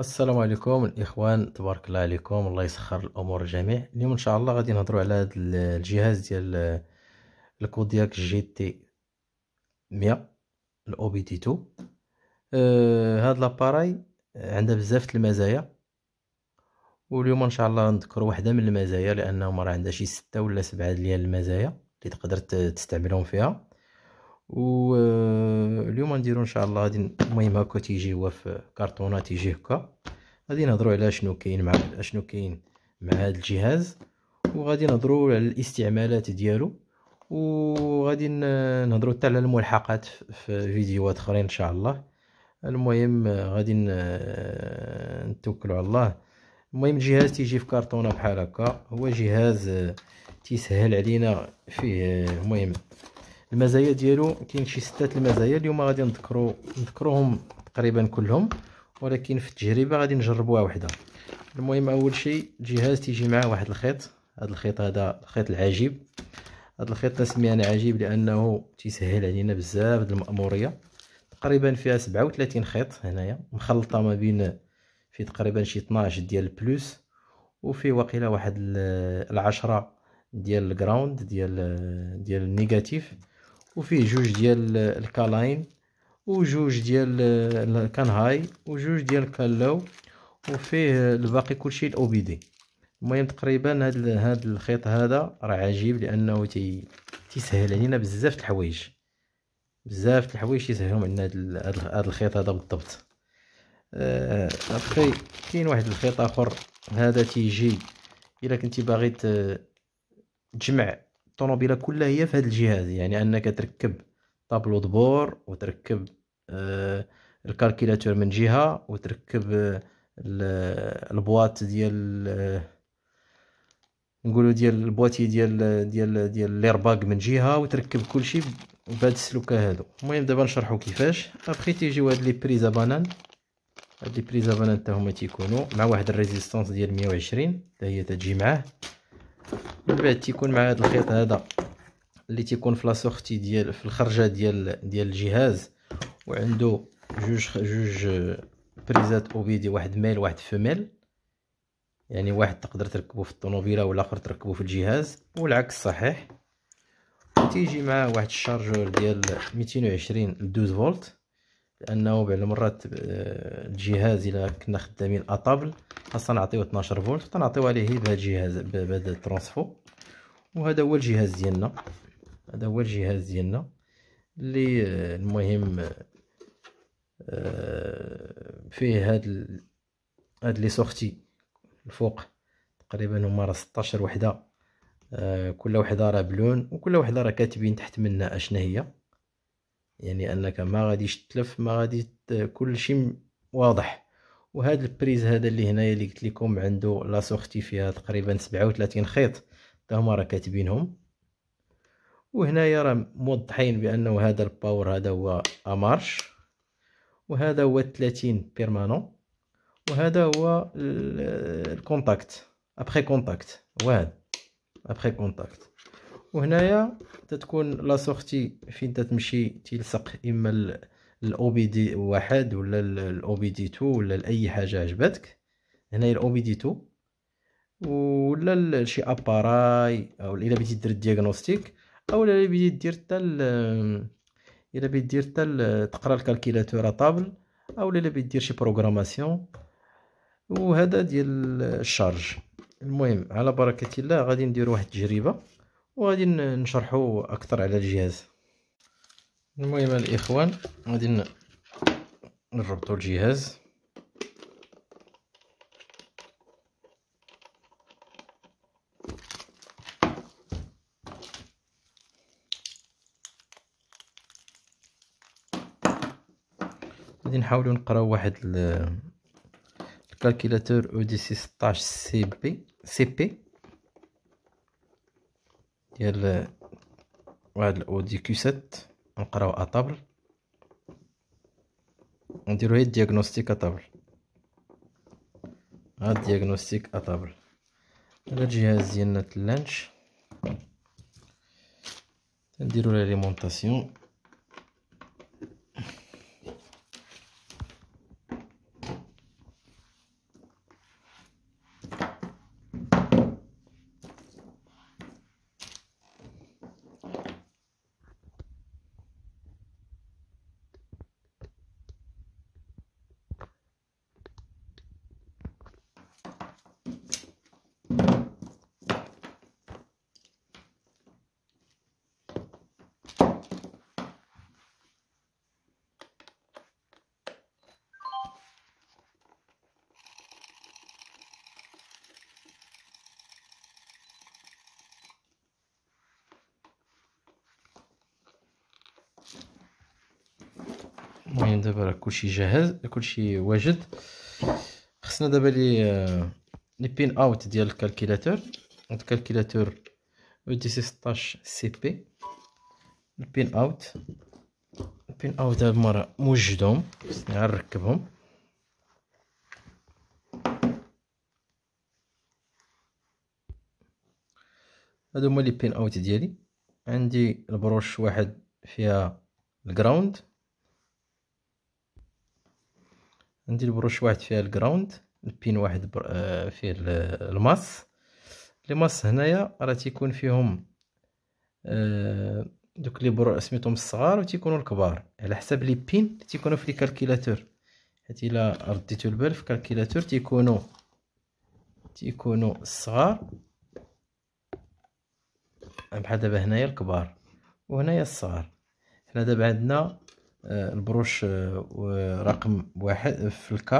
السلام عليكم الاخوان تبارك الله عليكم الله يسخر الامور الجميع اليوم ان شاء الله غادي نهضروا على هذا الجهاز ديال الكودياك جي تي 100 الاو بي تي 2 أه، هذا لاباراي عندها بزاف المزايا واليوم ان شاء الله نذكر واحده من المزايا لانهم راه عندها شي ستة ولا سبعة ديال المزايا اللي تقدر تستعملهم فيها واليوم نديرو ان شاء الله غادي المهم هكا تيجي هو في كارطونه تيجي هكا غادي نهضروا على شنو كاين مع شنو كاين مع هذا الجهاز وغادي نهضروا على الاستعمالات ديالو وغادي نهضروا حتى على الملحقات في فيديوهات اخرين ان شاء الله المهم غادي نتوكلوا على الله المهم الجهاز تيجي في كارطونه بحال هكا هو جهاز تيسهل علينا فيه المهم المزايا ديالو كاين شي ستة المزايا اليوم غادي نذكروا نذكروهم تقريبا كلهم ولكن في التجربه غادي نجربوها وحده المهم اول شيء الجهاز تيجي معاه واحد الخيط هذا الخيط هذا الخيط العجيب هذا الخيط تسميه انا عجيب لانه تيسهل علينا بزاف د الماموريه تقريبا فيها 37 خيط هنايا مخلطه ما بين في تقريبا شي 12 ديال البلوس وفي واقيلا واحد العشرة ديال الجراوند ديال ديال النيجاتيف وفيه جوج ديال الكالاين وجوج ديال الكانهاي وجوج ديال الكالو وفيه الباقي كلشي الاوبيدي المهم تقريبا هاد هاد الخيط هذا راه عجيب لانه تي تيسهل علينا بزاف د الحوايج بزاف د الحوايج تيسهلهم عندنا هاد هاد الخيط هذا بالضبط آه، اخي كاين واحد الخيط اخر هذا تيجي الا كنتي باغي تجمع الطوموبيله كلها هي في هذا الجهاز يعني انك تركب طابلو دبور وتركب آه الكالكيلاتور من جهه وتركب آه البواط ديال آه نقولوا ديال البواتي ديال ديال ديال ليرباك من جهه وتركب كلشي بهاد السلوكه هادو المهم دابا نشرحو كيفاش ابخي تيجيو هاد لي بريزا بانان هاد لي بريزا بانان حتى هما تيكونوا مع واحد الريزيستانس ديال 120 حتى هي تجي معاه من بعد تيكون مع هذا الخيط هذا اللي تيكون في لاسورتي ديال في الخرجه ديال ديال الجهاز وعنده جوج جوج بريزات اوبيدي واحد ميل واحد فيميل يعني واحد تقدر تركبه في الطوموبيله والاخر تركبه في الجهاز والعكس صحيح تيجي معاه واحد الشارجور ديال 220 12 فولت لانه بعض المرات آه، الجهاز الا كنا خدامين اطابل خاصنا نعطيوه 12 فولت تنعطيو عليه بهذا الجهاز بهذا الترانسفو وهذا هو الجهاز ديالنا هذا هو الجهاز ديالنا اللي آه، المهم آه، فيه هاد هاد لي سورتي الفوق تقريبا هما راه 16 وحده كل وحده راه بلون وكل وحده راه كاتبين تحت منها اشنا هي يعني انك ما غاديش تلف ما غادي كل شيء واضح وهذا البريز هذا اللي هنايا اللي قلت لكم عنده لا سوختي فيها تقريبا 37 خيط حتى هما راه كاتبينهم وهنايا راه موضحين بانه هذا الباور هذا هو امارش وهذا هو 30 بيرمانون وهذا هو الكونتاكت ابخي كونتاكت واه ابري ابخي كونتاكت وهنايا تتكون لا سورتي فين تتمشي تلصق اما الاو بي دي واحد ولا الاو بي دي 2 ولا لاي حاجه عجبتك هنايا الاو بي دي 2 ولا شي اباراي او الا بغيتي دير الدياغنوستيك او الا بغيتي دير حتى الا بغيتي دير حتى تقرا الكالكيلاتور طابل او الا بغيتي دير شي بروغراماسيون وهذا ديال الشارج المهم على بركه الله غادي ندير واحد التجربه وغادي نشرحو اكثر على الجهاز المهم الاخوان غادي نربطو الجهاز غادي نحاولو نقراو واحد الكالكيلاتور او دي سي 16 سي بي سي بي ديال واحد الاودي كيو 7 نقراو اطابل نديرو هي الدياغنوستيك اطابل هاد الدياغنوستيك اطابل هذا الجهاز ديالنا تلانش نديرو لا ريمونطاسيون المهم دابا راه كلشي جاهز كلشي واجد خصنا دابا لي آه، لي بين اوت ديال الكالكيلاتور هاد الكالكيلاتور او دي سي 16 سي بي البين اوت البين اوت هاد المره موجدهم خصني غير نركبهم هادو هما لي بين اوت ديالي عندي البروش واحد فيها الجراوند عندي بروش واحد فيها الجراوند البين واحد بر... آه، فيه الماس لي ماس هنايا راه تيكون فيهم آه، دوك لي برو سميتهم الصغار وتيكونوا الكبار على حساب لي بين اللي تيكونوا في لي كالكيلاتور حيت الا رديتو البال في كالكيلاتور تيكونوا تيكونوا الصغار بحال دابا هنايا الكبار وهنايا الصغار حنا دابا عندنا آه، البروش آه، رقم واحد في الكا